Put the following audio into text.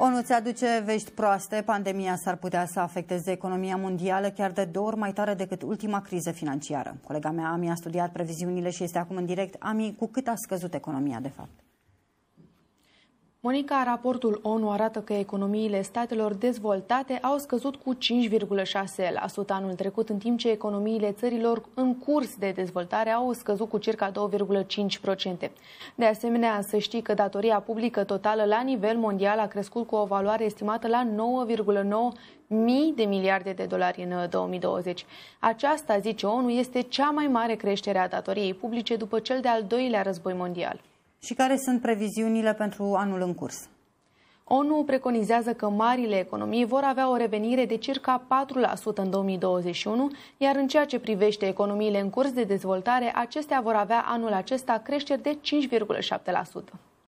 ONU ți aduce vești proaste. Pandemia s-ar putea să afecteze economia mondială chiar de două ori mai tare decât ultima criză financiară. Colega mea, Ami, a studiat previziunile și este acum în direct. Ami, cu cât a scăzut economia, de fapt? Monica, raportul ONU arată că economiile statelor dezvoltate au scăzut cu 5,6% anul trecut, în timp ce economiile țărilor în curs de dezvoltare au scăzut cu circa 2,5%. De asemenea, să știi că datoria publică totală la nivel mondial a crescut cu o valoare estimată la 9,9 mii de miliarde de dolari în 2020. Uh, Aceasta, zice ONU, este cea mai mare creștere a datoriei publice după cel de-al doilea război mondial. Și care sunt previziunile pentru anul în curs? ONU preconizează că marile economii vor avea o revenire de circa 4% în 2021, iar în ceea ce privește economiile în curs de dezvoltare, acestea vor avea anul acesta creșteri de 5,7%.